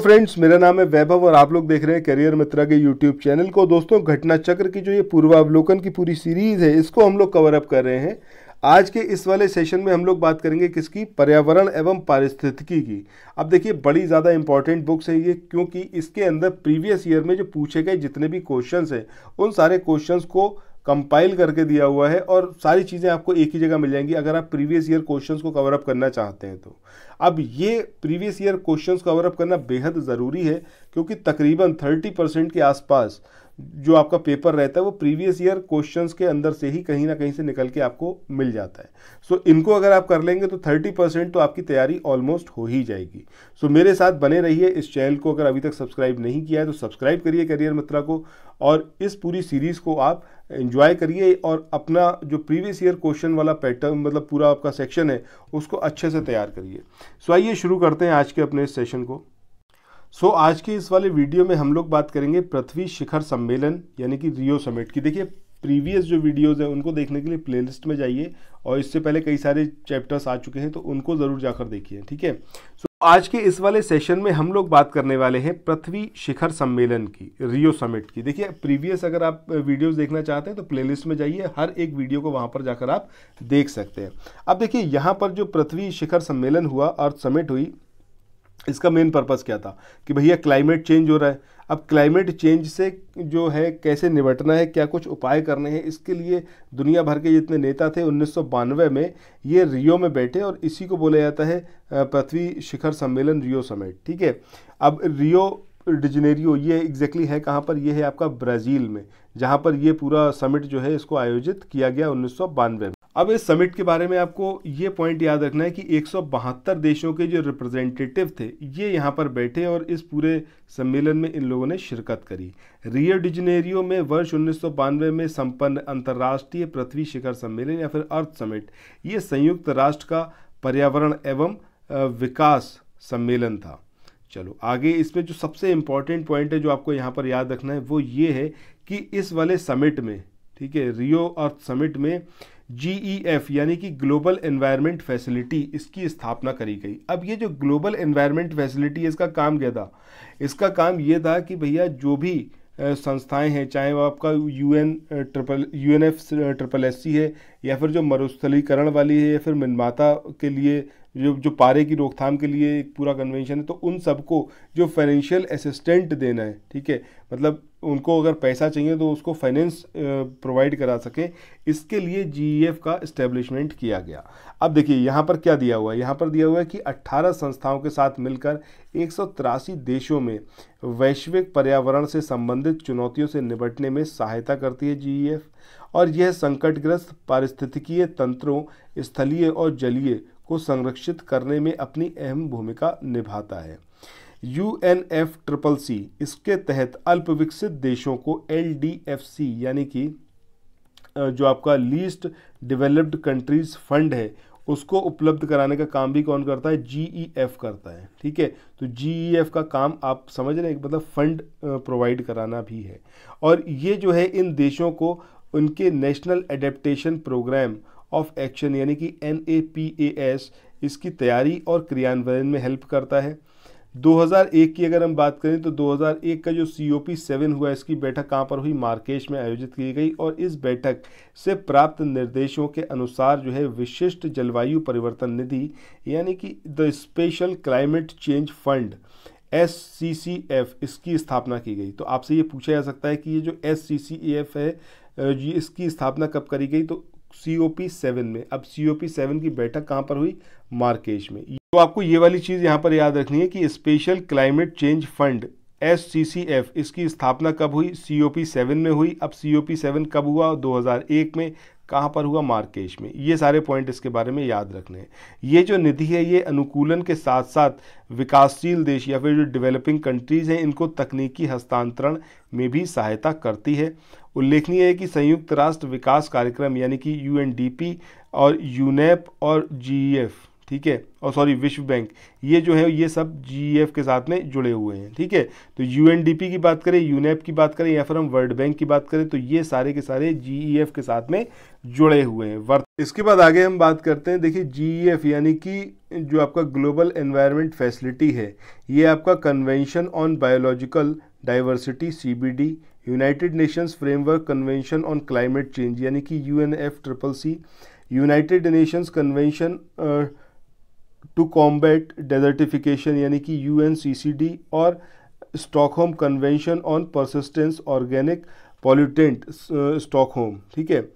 friends मेरा नाम है वैभव और आप लोग देख रहे हैं करियर मित्रा के यूट्यूब चैनल को दोस्तों घटना चक्र की जो ये पूर्वावलोकन की पूरी सीरीज है इसको हम लोग कवर अप कर रहे हैं आज के इस वाले सेशन में हम लोग बात करेंगे किसकी पर्यावरण एवं पारिस्थितिकी की अब देखिए बड़ी ज़्यादा इंपॉर्टेंट बुक्स है ये क्योंकि इसके अंदर प्रीवियस ईयर में जो पूछे गए जितने भी क्वेश्चन हैं उन सारे क्वेश्चन को कंपाइल करके दिया हुआ है और सारी चीज़ें आपको एक ही जगह मिल जाएंगी अगर आप प्रीवियस ईयर क्वेश्चंस को कवर अप करना चाहते हैं तो अब ये previous year question cover up करना बेहद ज़रूरी है क्योंकि तकरीबन थर्टी परसेंट के आसपास जो आपका पेपर रहता है वो प्रीवियस ईयर क्वेश्चंस के अंदर से ही कहीं ना कहीं से निकल के आपको मिल जाता है सो so, इनको अगर आप कर लेंगे तो 30 परसेंट तो आपकी तैयारी ऑलमोस्ट हो ही जाएगी सो so, मेरे साथ बने रहिए इस चैनल को अगर अभी तक सब्सक्राइब नहीं किया है तो सब्सक्राइब करिए करियर मित्रा को और इस पूरी सीरीज़ को आप इन्जॉय करिए और अपना जो प्रीवियस ईयर क्वेश्चन वाला पैटर्न मतलब पूरा आपका सेक्शन है उसको अच्छे से तैयार करिए सो आइए शुरू करते हैं आज के अपने सेशन को सो so, आज के इस वाले वीडियो में हम लोग बात करेंगे पृथ्वी शिखर सम्मेलन यानी कि रियो समिट की देखिए प्रीवियस जो वीडियोस हैं उनको देखने के लिए प्लेलिस्ट में जाइए और इससे पहले कई सारे चैप्टर्स आ चुके हैं तो उनको ज़रूर जाकर देखिए ठीक है सो आज के इस वाले सेशन में हम लोग बात करने वाले हैं पृथ्वी शिखर सम्मेलन की रियो समिट की देखिए प्रीवियस अगर आप वीडियोस देखना चाहते हैं तो प्लेलिस्ट में जाइए हर एक वीडियो को वहां पर जाकर आप देख सकते हैं अब देखिए यहाँ पर जो पृथ्वी शिखर सम्मेलन हुआ अर्थ समिट हुई इसका मेन पर्पज़ क्या था कि भैया क्लाइमेट चेंज हो रहा है अब क्लाइमेट चेंज से जो है कैसे निबटना है क्या कुछ उपाय करने हैं इसके लिए दुनिया भर के जितने नेता थे उन्नीस में ये रियो में बैठे और इसी को बोला जाता है पृथ्वी शिखर सम्मेलन रियो समेट ठीक है अब रियो डिजनेरियो ये एग्जैक्टली है कहाँ पर ये है आपका ब्राज़ील में जहाँ पर ये पूरा समिट जो है इसको आयोजित किया गया उन्नीस में अब इस समिट के बारे में आपको ये पॉइंट याद रखना है कि एक देशों के जो रिप्रेजेंटेटिव थे ये यहाँ पर बैठे और इस पूरे सम्मेलन में इन लोगों ने शिरकत करी रियो डिजनेरियो में वर्ष उन्नीस में संपन्न अंतर्राष्ट्रीय पृथ्वी शिखर सम्मेलन या फिर अर्थ समिट ये संयुक्त राष्ट्र का पर्यावरण एवं विकास सम्मेलन था चलो आगे इसमें जो सबसे इम्पॉर्टेंट पॉइंट है जो आपको यहाँ पर याद रखना है वो ये है कि इस वाले समिट में ठीक है रियो अर्थ समिट में जीईएफ e यानी कि ग्लोबल एनवायरनमेंट फैसिलिटी इसकी स्थापना करी गई अब ये जो ग्लोबल एनवायरनमेंट फैसिलिटी इसका काम क्या था इसका काम ये था कि भैया जो भी संस्थाएं हैं चाहे वो आपका U N triple U N F triple S C है या फिर जो मरुस्थलीकरण वाली है या फिर मिनमाता के लिए जो जो पारे की रोकथाम के लिए एक पूरा कन्वेंशन है तो उन सबको जो फाइनेंशियल असिस्टेंट देना है ठीक है मतलब उनको अगर पैसा चाहिए तो उसको फाइनेंस प्रोवाइड करा सकें इसके लिए जीईएफ e का इस्टेब्लिशमेंट किया गया अब देखिए यहाँ पर क्या दिया हुआ है यहाँ पर दिया हुआ है कि 18 संस्थाओं के साथ मिलकर एक देशों में वैश्विक पर्यावरण से संबंधित चुनौतियों से निपटने में सहायता करती है जी e और यह संकटग्रस्त पारिस्थितिकीय तंत्रों स्थलीय और जलीय को संरक्षित करने में अपनी अहम भूमिका निभाता है U N F triple C इसके तहत अल्प विकसित देशों को एल डी एफ सी यानी कि जो आपका लीस्ट डेवलप्ड कंट्रीज़ फंड है उसको उपलब्ध कराने का काम भी कौन करता है जी ई एफ करता है ठीक है तो जी ई एफ का काम आप समझ रहे हैं मतलब फ़ंड प्रोवाइड कराना भी है और ये जो है इन देशों को उनके national adaptation programme of action यानी कि एन इसकी तैयारी और क्रियान्वयन में हेल्प करता है 2001 की अगर हम बात करें तो 2001 का जो सी ओ पी सेवन हुआ इसकी बैठक कहाँ पर हुई मार्केश में आयोजित की गई और इस बैठक से प्राप्त निर्देशों के अनुसार जो है विशिष्ट जलवायु परिवर्तन निधि यानी कि the special climate change fund S C C F इसकी स्थापना की गई तो आपसे ये पूछा जा सकता है कि ये जो एस सी सी एफ है इसकी स्थापना कब करी गई तो सी ओ पी सेवन में अब सी ओ पी सेवन की बैठक कहाँ पर हुई मार्केश में तो आपको ये वाली चीज़ यहाँ पर याद रखनी है कि special climate change fund S C C F इसकी स्थापना कब हुई सी ओ पी सेवन में हुई अब सी ओ पी सेवन कब हुआ 2001 में कहाँ पर हुआ मार्केश में ये सारे पॉइंट इसके बारे में याद रखने हैं ये जो निधि है ये अनुकूलन के साथ साथ विकासशील देश या फिर जो डेवलपिंग कंट्रीज़ हैं इनको तकनीकी हस्तांतरण में भी सहायता करती है उल्लेखनीय है कि संयुक्त राष्ट्र विकास कार्यक्रम यानी कि यू और यूनेप e और जी ठीक है और सॉरी विश्व बैंक ये जो है ये सब जी e के साथ में जुड़े हुए हैं ठीक है तो यू की बात करें यूनेप की बात करें या फिर हम वर्ल्ड बैंक की बात करें तो ये सारे के सारे जी e के साथ में जुड़े हुए हैं वर्त इसके बाद आगे हम बात करते हैं देखिए जी e यानी कि जो आपका ग्लोबल एनवायरमेंट फैसिलिटी है ये आपका convention on biological diversity C united nations framework convention on climate change यानी कि U N F triple C united nations convention to combat desertification यानी कि डी और Stockholm convention on persistence organic pollutant Stockholm ठीक है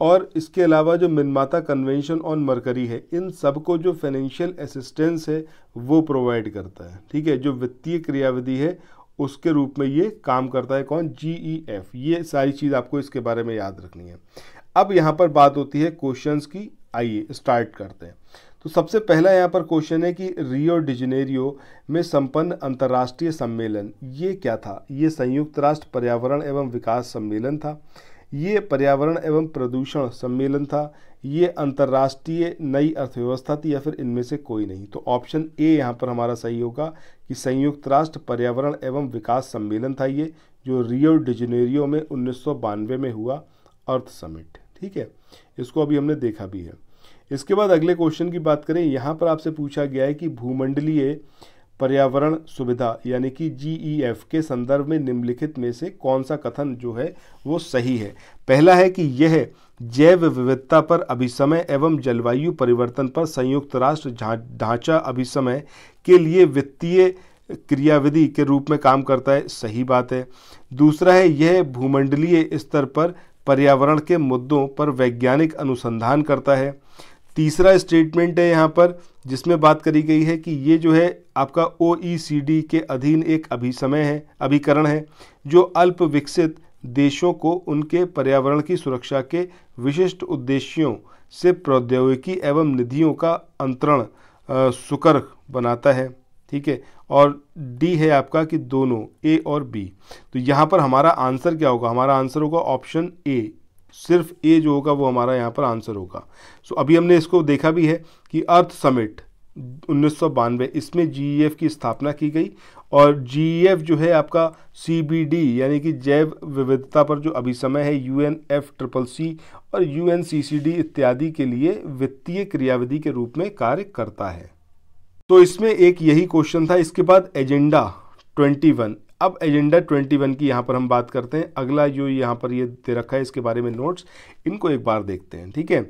और इसके अलावा जो मिनमाता कन्वेंशन ऑन मरकरी है इन सब को जो फाइनेंशियल असिस्टेंस है वो प्रोवाइड करता है ठीक है जो वित्तीय क्रियाविधि है उसके रूप में ये काम करता है कौन जी ई एफ ये सारी चीज़ आपको इसके बारे में याद रखनी है अब यहाँ पर बात होती है क्वेश्चंस की आइए स्टार्ट करते हैं तो सबसे पहला यहाँ पर क्वेश्चन है कि रियो डिजनेरियो में संपन्न अंतर्राष्ट्रीय सम्मेलन ये क्या था ये संयुक्त राष्ट्र पर्यावरण एवं विकास सम्मेलन था ये पर्यावरण एवं प्रदूषण सम्मेलन था ये अंतर्राष्ट्रीय नई अर्थव्यवस्था थी या फिर इनमें से कोई नहीं तो ऑप्शन ए यहाँ पर हमारा सही होगा कि संयुक्त राष्ट्र पर्यावरण एवं विकास सम्मेलन था ये जो रियो डिजनेरियो में उन्नीस में हुआ अर्थ समिट ठीक है इसको अभी हमने देखा भी है इसके बाद अगले क्वेश्चन की बात करें यहाँ पर आपसे पूछा गया है कि भूमंडलीय पर्यावरण सुविधा यानी कि जीईएफ e के संदर्भ में निम्नलिखित में से कौन सा कथन जो है वो सही है पहला है कि यह जैव विविधता पर अभिसमय एवं जलवायु परिवर्तन पर संयुक्त राष्ट्र ढांचा अभिसमय के लिए वित्तीय क्रियाविधि के रूप में काम करता है सही बात है दूसरा है यह भूमंडलीय स्तर पर पर्यावरण के मुद्दों पर वैज्ञानिक अनुसंधान करता है तीसरा स्टेटमेंट है यहाँ पर जिसमें बात करी गई है कि ये जो है आपका ओ e के अधीन एक अभिसमय है अभिकरण है जो अल्प विकसित देशों को उनके पर्यावरण की सुरक्षा के विशिष्ट उद्देश्यों से प्रौद्योगिकी एवं निधियों का अंतरण सुकर बनाता है ठीक है और डी है आपका कि दोनों ए और बी तो यहाँ पर हमारा आंसर क्या होगा हमारा आंसर होगा ऑप्शन ए सिर्फ ए जो होगा वो हमारा यहाँ पर आंसर होगा सो अभी हमने इसको देखा भी है कि अर्थ समिट उन्नीस इसमें जी e की स्थापना की गई और जी e जो है आपका सी यानी कि जैव विविधता पर जो अभी समय है U N F triple C और यू एन इत्यादि के लिए वित्तीय क्रियाविधि के रूप में कार्य करता है तो इसमें एक यही क्वेश्चन था इसके बाद एजेंडा 21 अब एजेंडा 21 की यहाँ पर हम बात करते हैं अगला जो यहाँ पर ये दे रखा है इसके बारे में नोट्स इनको एक बार देखते हैं ठीक है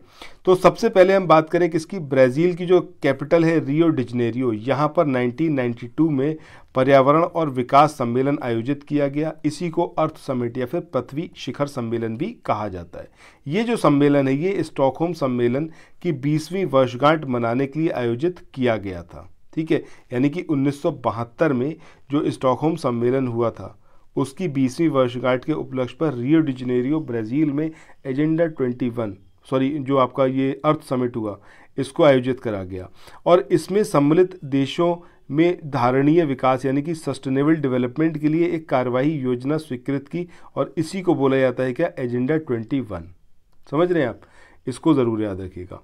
तो सबसे पहले हम बात करें किसकी ब्राज़ील की जो कैपिटल है रियो डिजनेरियो यहाँ पर 1992 में पर्यावरण और विकास सम्मेलन आयोजित किया गया इसी को अर्थ समिट या फिर पृथ्वी शिखर सम्मेलन भी कहा जाता है ये जो सम्मेलन है ये स्टॉकहोम सम्मेलन की बीसवीं वर्षगांठ मनाने के लिए आयोजित किया गया था ठीक है यानी कि उन्नीस में जो स्टॉकहोम सम्मेलन हुआ था उसकी बीसवीं वर्षगांठ के उपलक्ष्य पर रियो डिजनेरियो ब्राज़ील में एजेंडा 21 सॉरी जो आपका ये अर्थ समिट हुआ इसको आयोजित करा गया और इसमें सम्मिलित देशों में धारणीय विकास यानी कि सस्टेनेबल डेवलपमेंट के लिए एक कार्यवाही योजना स्वीकृत की और इसी को बोला जाता है क्या एजेंडा ट्वेंटी समझ रहे हैं आप इसको ज़रूर याद रखिएगा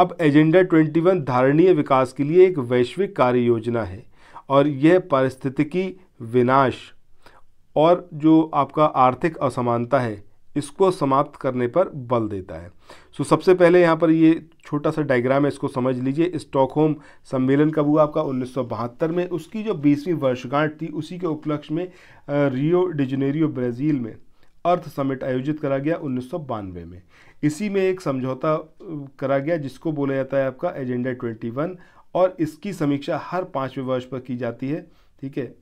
अब एजेंडा 21 धारणीय विकास के लिए एक वैश्विक कार्य योजना है और यह पारिस्थितिकी विनाश और जो आपका आर्थिक असमानता है इसको समाप्त करने पर बल देता है सो सबसे पहले यहाँ पर ये छोटा सा डायग्राम है इसको समझ लीजिए स्टॉकहोम सम्मेलन कब हुआ आपका उन्नीस में उसकी जो बीसवीं वर्षगांठ थी उसी के उपलक्ष्य में रियो डिजनेरियो ब्राज़ील में अर्थ समिट आयोजित करा गया उन्नीस में इसी में एक समझौता करा गया जिसको बोला जाता है आपका एजेंडा 21 और इसकी समीक्षा हर पाँचवें वर्ष पर की जाती है ठीक है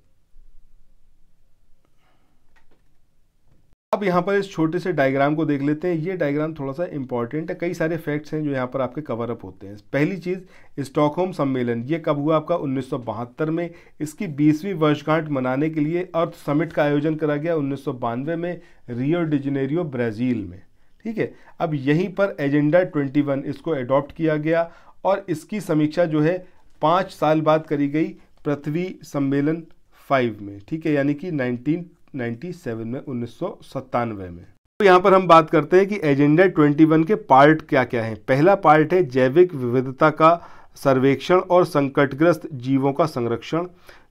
अब यहाँ पर इस छोटे से डायग्राम को देख लेते हैं ये डायग्राम थोड़ा सा इंपॉर्टेंट है कई सारे फैक्ट्स हैं जो यहाँ पर आपके कवर अप होते हैं पहली चीज़ स्टॉकहोम सम्मेलन ये कब हुआ आपका 1972 में इसकी 20वीं वर्षगांठ मनाने के लिए अर्थ समिट का आयोजन करा गया उन्नीस में रियो डिजनेरियो ब्राज़ील में ठीक है अब यहीं पर एजेंडा ट्वेंटी इसको एडॉप्ट किया गया और इसकी समीक्षा जो है पाँच साल बाद करी गई पृथ्वी सम्मेलन फाइव में ठीक है यानी कि नाइनटीन 1997 में उन्नीस में तो यहाँ पर हम बात करते हैं कि एजेंडा 21 के पार्ट क्या क्या हैं पहला पार्ट है जैविक विविधता का सर्वेक्षण और संकटग्रस्त जीवों का संरक्षण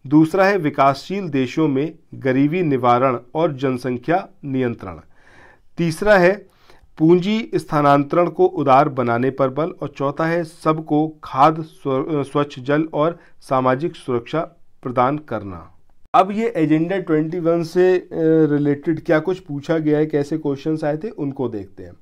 दूसरा है विकासशील देशों में गरीबी निवारण और जनसंख्या नियंत्रण तीसरा है पूंजी स्थानांतरण को उदार बनाने पर बल और चौथा है सबको खाद स्वच्छ जल और सामाजिक सुरक्षा प्रदान करना अब ये एजेंडा 21 से रिलेटेड क्या कुछ पूछा गया है कैसे क्वेश्चन आए थे उनको देखते हैं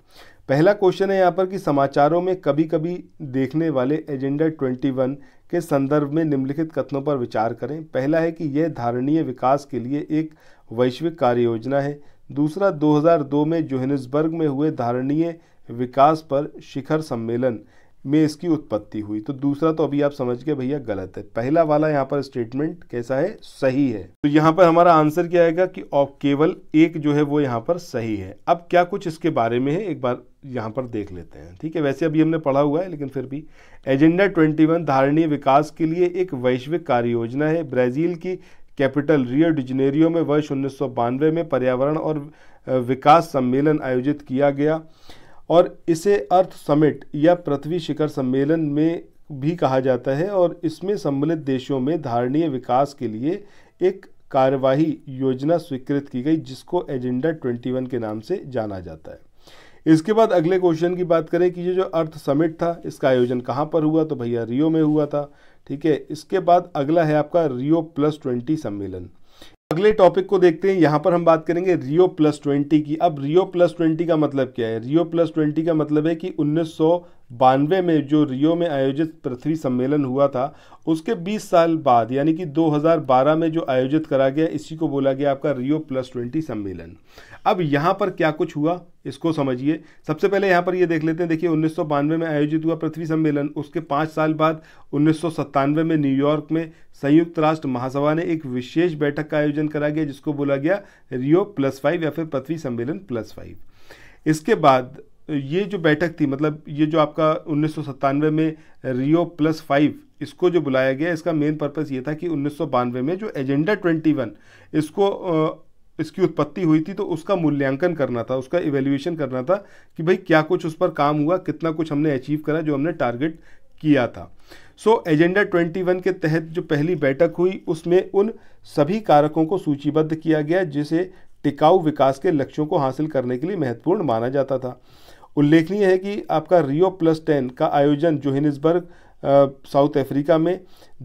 पहला क्वेश्चन है यहाँ पर कि समाचारों में कभी कभी देखने वाले एजेंडा 21 के संदर्भ में निम्नलिखित कथनों पर विचार करें पहला है कि यह धारणीय विकास के लिए एक वैश्विक कार्य योजना है दूसरा 2002 में जोहनिसबर्ग में हुए धारणीय विकास पर शिखर सम्मेलन में इसकी उत्पत्ति हुई तो दूसरा तो अभी आप समझ गए भैया गलत है पहला वाला यहाँ पर स्टेटमेंट कैसा है सही है तो यहाँ पर हमारा आंसर क्या आएगा कि केवल एक जो है वो यहाँ पर सही है अब क्या कुछ इसके बारे में है एक बार यहाँ पर देख लेते हैं ठीक है वैसे अभी हमने पढ़ा हुआ है लेकिन फिर भी एजेंडा ट्वेंटी धारणीय विकास के लिए एक वैश्विक कार्य योजना है ब्राज़ील की कैपिटल रियो डिजनेरियो में वर्ष उन्नीस में पर्यावरण और विकास सम्मेलन आयोजित किया गया और इसे अर्थ समिट या पृथ्वी शिखर सम्मेलन में भी कहा जाता है और इसमें सम्मिलित देशों में धारणीय विकास के लिए एक कार्यवाही योजना स्वीकृत की गई जिसको एजेंडा 21 के नाम से जाना जाता है इसके बाद अगले क्वेश्चन की बात करें कि ये जो अर्थ समिट था इसका आयोजन कहाँ पर हुआ तो भैया रियो में हुआ था ठीक है इसके बाद अगला है आपका रियो प्लस ट्वेंटी सम्मेलन अगले टॉपिक को देखते हैं यहाँ पर हम बात करेंगे रियो प्लस ट्वेंटी की अब रियो प्लस ट्वेंटी का मतलब क्या है रियो प्लस ट्वेंटी का मतलब है कि उन्नीस बानवे में जो रियो में आयोजित पृथ्वी सम्मेलन हुआ था उसके 20 साल बाद यानी कि 2012 में जो आयोजित करा गया इसी को बोला गया आपका रियो प्लस ट्वेंटी सम्मेलन अब यहाँ पर क्या कुछ हुआ इसको समझिए सबसे पहले यहाँ पर ये यह देख लेते हैं देखिए उन्नीस में आयोजित हुआ पृथ्वी सम्मेलन उसके पाँच साल बाद उन्नीस में न्यूयॉर्क में संयुक्त राष्ट्र महासभा ने एक विशेष बैठक का आयोजन करा गया जिसको बोला गया रियो प्लस फाइव या फिर पृथ्वी सम्मेलन प्लस फाइव इसके बाद ये जो बैठक थी मतलब ये जो आपका उन्नीस में रियो प्लस फाइव इसको जो बुलाया गया इसका मेन पर्पज़ ये था कि उन्नीस में जो एजेंडा 21 इसको इसकी उत्पत्ति हुई थी तो उसका मूल्यांकन करना था उसका इवेल्यूएशन करना था कि भाई क्या कुछ उस पर काम हुआ कितना कुछ हमने अचीव करा जो हमने टारगेट किया था सो एजेंडा 21 के तहत जो पहली बैठक हुई उसमें उन सभी कारकों को सूचीबद्ध किया गया जिसे टिकाऊ विकास के लक्ष्यों को हासिल करने के लिए महत्वपूर्ण माना जाता था उल्लेखनीय है कि आपका रियो प्लस टेन का आयोजन जोहनिसबर्ग साउथ अफ्रीका में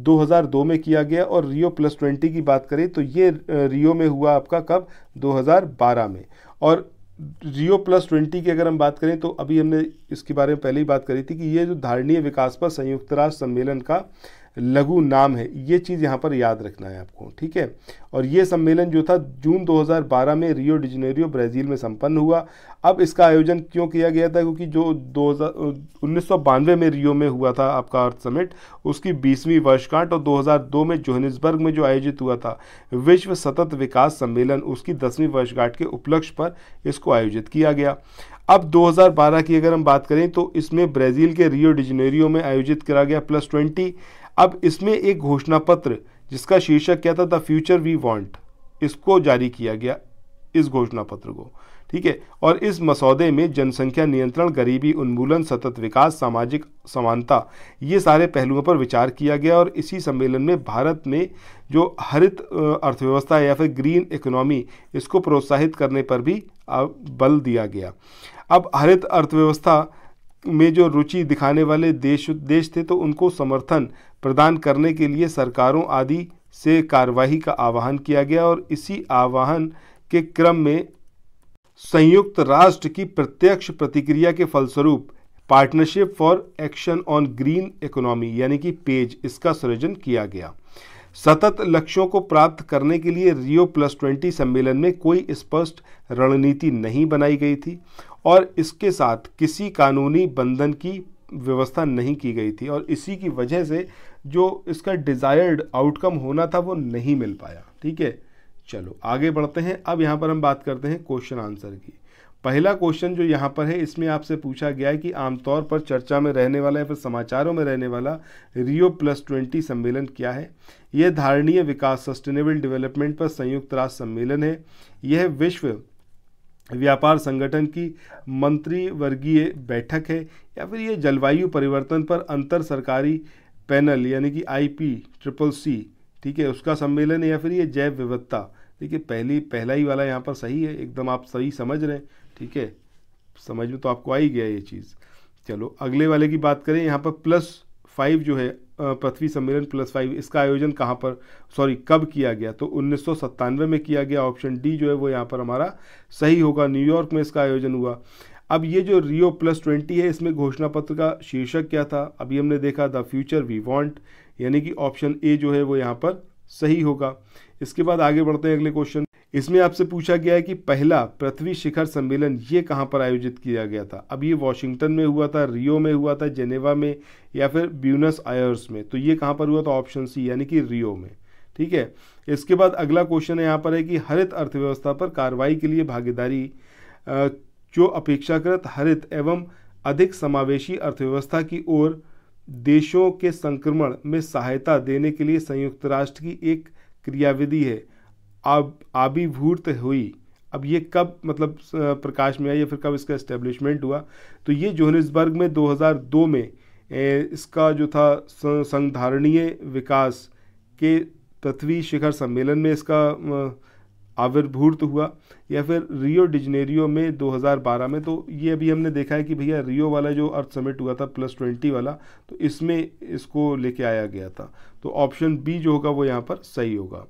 2002 में किया गया और रियो प्लस ट्वेंटी की बात करें तो ये रियो में हुआ आपका कब 2012 में और रियो प्लस ट्वेंटी की अगर हम बात करें तो अभी हमने इसके बारे में पहले ही बात करी थी कि ये जो धारणीय विकास पर संयुक्त राष्ट्र सम्मेलन का लघु नाम है ये चीज़ यहाँ पर याद रखना है आपको ठीक है और ये सम्मेलन जो था जून 2012 में रियो डिजनेरियो ब्राज़ील में संपन्न हुआ अब इसका आयोजन क्यों किया गया था क्योंकि जो दो हज़ार में रियो में हुआ था आपका अर्थ समिट उसकी बीसवीं वर्षगांठ और 2002 में जोहनिसबर्ग में जो आयोजित हुआ था विश्व सतत विकास सम्मेलन उसकी दसवीं वर्षगांठ के उपलक्ष्य पर इसको आयोजित किया गया अब 2012 की अगर हम बात करें तो इसमें ब्राज़ील के रियो डिजनेरियो में आयोजित करा गया प्लस ट्वेंटी अब इसमें एक घोषणा पत्र जिसका शीर्षक क्या था द फ्यूचर वी वांट इसको जारी किया गया इस घोषणा पत्र को ठीक है और इस मसौदे में जनसंख्या नियंत्रण गरीबी उन्मूलन सतत विकास सामाजिक समानता ये सारे पहलुओं पर विचार किया गया और इसी सम्मेलन में भारत में जो हरित अर्थव्यवस्था या फिर ग्रीन इकोनॉमी इसको प्रोत्साहित करने पर भी बल दिया गया अब हरित अर्थव्यवस्था में जो रुचि दिखाने वाले देश देश थे तो उनको समर्थन प्रदान करने के लिए सरकारों आदि से कार्यवाही का आह्वान किया गया और इसी आह्वान के क्रम में संयुक्त राष्ट्र की प्रत्यक्ष प्रतिक्रिया के फलस्वरूप partnership for action on green economy यानी कि पेज इसका सृजन किया गया सतत लक्ष्यों को प्राप्त करने के लिए रियो प्लस ट्वेंटी सम्मेलन में कोई स्पष्ट रणनीति नहीं बनाई गई थी और इसके साथ किसी कानूनी बंधन की व्यवस्था नहीं की गई थी और इसी की वजह से जो इसका डिज़ायर्ड आउटकम होना था वो नहीं मिल पाया ठीक है चलो आगे बढ़ते हैं अब यहाँ पर हम बात करते हैं क्वेश्चन आंसर की पहला क्वेश्चन जो यहाँ पर है इसमें आपसे पूछा गया है कि आमतौर पर चर्चा में रहने वाला या फिर समाचारों में रहने वाला रियो प्लस ट्वेंटी सम्मेलन क्या है यह धारणीय विकास सस्टेनेबल डेवलपमेंट पर संयुक्त राष्ट्र सम्मेलन है यह विश्व व्यापार संगठन की मंत्री वर्गीय बैठक है या फिर ये जलवायु परिवर्तन पर अंतर सरकारी पैनल यानी कि आई पी ट्रिपल सी ठीक है उसका सम्मेलन है या फिर ये जैव विविधता देखिए पहली पहला ही वाला यहाँ पर सही है एकदम आप सही समझ रहे हैं ठीक है समझ में तो आपको आ ही गया ये चीज़ चलो अगले वाले की बात करें यहाँ पर प्लस फाइव जो है पृथ्वी सम्मेलन प्लस फाइव इसका आयोजन कहाँ पर सॉरी कब किया गया तो उन्नीस में किया गया ऑप्शन डी जो है वो यहाँ पर हमारा सही होगा न्यूयॉर्क में इसका आयोजन हुआ अब ये जो रियो प्लस ट्वेंटी है इसमें घोषणा पत्र का शीर्षक क्या था अभी हमने देखा द फ्यूचर वी वॉन्ट यानी कि ऑप्शन ए जो है वो यहाँ पर सही होगा इसके बाद आगे बढ़ते हैं अगले क्वेश्चन इसमें आपसे पूछा गया है कि पहला पृथ्वी शिखर सम्मेलन ये कहाँ पर आयोजित किया गया था अब ये वॉशिंगटन में हुआ था रियो में हुआ था जेनेवा में या फिर ब्यूनस आयर्स में तो ये कहाँ पर हुआ था ऑप्शन सी यानी कि रियो में ठीक है इसके बाद अगला क्वेश्चन यहाँ पर है कि हरित अर्थव्यवस्था पर कार्रवाई के लिए भागीदारी जो अपेक्षाकृत हरित एवं अधिक समावेशी अर्थव्यवस्था की ओर देशों के संक्रमण में सहायता देने के लिए संयुक्त राष्ट्र की एक क्रियाविधि है आब आबिभूत हुई अब ये कब मतलब प्रकाश में आई या फिर कब इसका इस्टेब्लिशमेंट हुआ तो ये जोहनिसबर्ग में 2002 में इसका जो था संधारणीय विकास के पृथ्वी शिखर सम्मेलन में इसका आविर्भूत हुआ या फिर रियो डिजनेरियो में 2012 में तो ये अभी हमने देखा है कि भैया रियो वाला जो अर्थ समिट हुआ था प्लस ट्वेंटी वाला तो इसमें इसको लेके आया गया था तो ऑप्शन बी जो होगा वो यहाँ पर सही होगा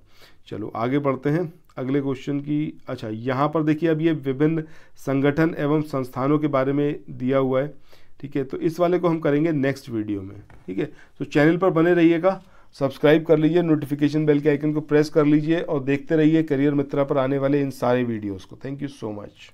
चलो आगे बढ़ते हैं अगले क्वेश्चन की अच्छा यहाँ पर देखिए अब ये विभिन्न संगठन एवं संस्थानों के बारे में दिया हुआ है ठीक है तो इस वाले को हम करेंगे नेक्स्ट वीडियो में ठीक है तो चैनल पर बने रहिएगा सब्सक्राइब कर लीजिए नोटिफिकेशन बेल के आइकन को प्रेस कर लीजिए और देखते रहिए करियर मित्रा पर आने वाले इन सारे वीडियोज़ को थैंक यू सो मच